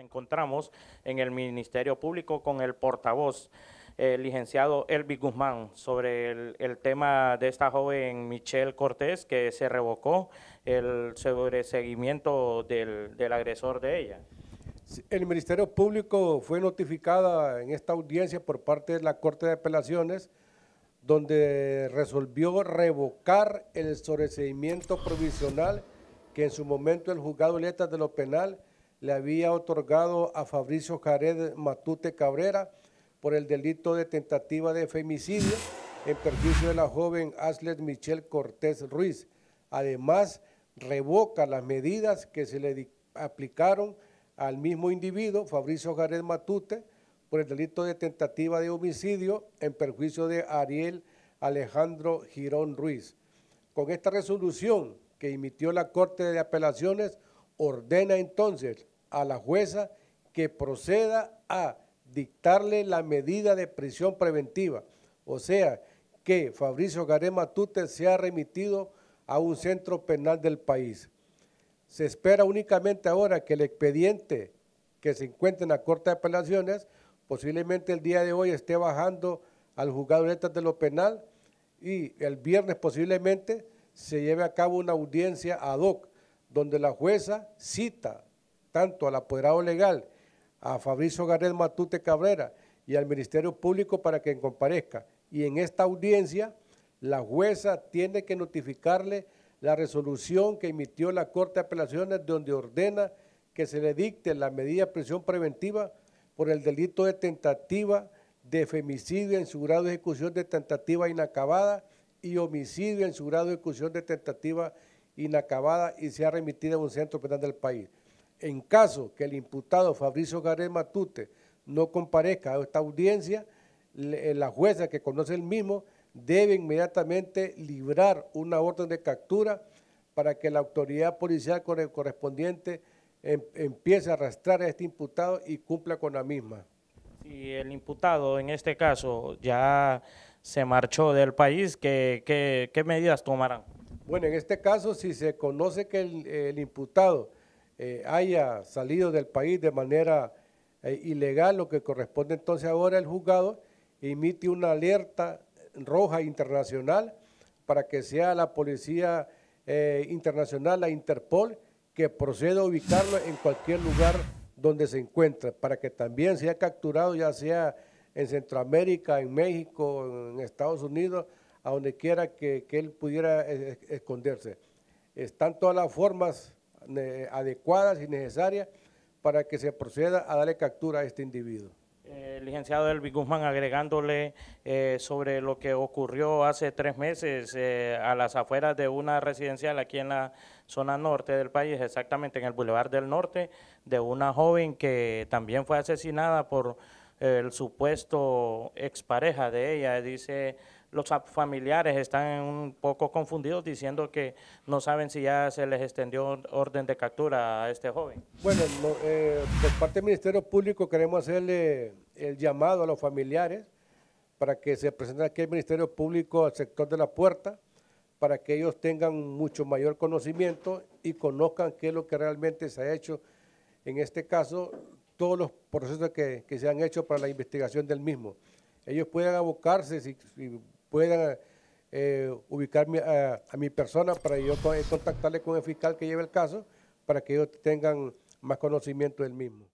encontramos en el Ministerio Público con el portavoz, eh, el licenciado Elvi Guzmán, sobre el, tema de esta joven Michelle Cortés que se revocó el sobreseguimiento del, del agresor de ella. El Ministerio Público fue notificada en esta audiencia por parte de la Corte de Apelaciones, donde resolvió revocar el sobreseimiento provisional que en su momento el juzgado letras de lo Penal le había otorgado a Fabricio Jared Matute Cabrera por el delito de tentativa de femicidio en perjuicio de la joven Aslet Michelle Cortés Ruiz. Además, revoca las medidas que se le aplicaron al mismo individuo, Fabricio Jared Matute, por el delito de tentativa de homicidio en perjuicio de Ariel Alejandro Girón Ruiz. Con esta resolución que emitió la Corte de Apelaciones, ordena entonces a la jueza que proceda a dictarle la medida de prisión preventiva, o sea, que Fabricio Garema Tute sea remitido a un centro penal del país. Se espera únicamente ahora que el expediente que se encuentra en la Corte de Apelaciones, posiblemente el día de hoy esté bajando al juzgado de lo penal y el viernes posiblemente se lleve a cabo una audiencia ad hoc, donde la jueza cita tanto al apoderado legal, a Fabrizio Garret Matute Cabrera y al Ministerio Público para que comparezca. Y en esta audiencia, la jueza tiene que notificarle la resolución que emitió la Corte de Apelaciones donde ordena que se le dicte la medida de prisión preventiva por el delito de tentativa de femicidio en su grado de ejecución de tentativa inacabada y homicidio en su grado de ejecución de tentativa inacabada y se ha remitido a un centro penal del país. En caso que el imputado Fabricio Garé Matute no comparezca a esta audiencia, eh, la jueza que conoce el mismo debe inmediatamente librar una orden de captura para que la autoridad policial correspondiente em, empiece a arrastrar a este imputado y cumpla con la misma. Si el imputado en este caso ya se marchó del país, ¿qué, medidas tomarán? Bueno, en este caso, si se conoce que el imputado eh, haya salido del país de manera eh, ilegal, lo que corresponde entonces ahora el juzgado emite una alerta roja internacional para que sea la policía eh, internacional, la Interpol, que proceda a ubicarlo en cualquier lugar donde se encuentre, para que también sea capturado, ya sea en Centroamérica, en México, en Estados Unidos, a donde quiera que, que él pudiera esconderse. Están todas las formas adecuadas y necesarias para que se proceda a darle captura a este individuo. Eh, el licenciado Elvi Guzmán, agregándole eh, sobre lo que ocurrió hace tres meses eh, a las afueras de una residencial aquí en la zona norte del país, exactamente en el Boulevard del Norte, de una joven que también fue asesinada por el supuesto expareja de ella, dice los familiares están un poco confundidos diciendo que no saben si ya se les extendió orden de captura a este joven. Bueno, eh, por parte del Ministerio Público queremos hacerle el llamado a los familiares para que se presenten aquí al Ministerio Público al sector de la puerta, para que ellos tengan mucho mayor conocimiento y conozcan qué es lo que realmente se ha hecho en este caso, todos los procesos que, se han hecho para la investigación del mismo. Ellos pueden abocarse si puedan ubicarme eh, ubicar a, mi persona para yo eh, contactarle con el fiscal que lleve el caso para que ellos tengan más conocimiento del mismo.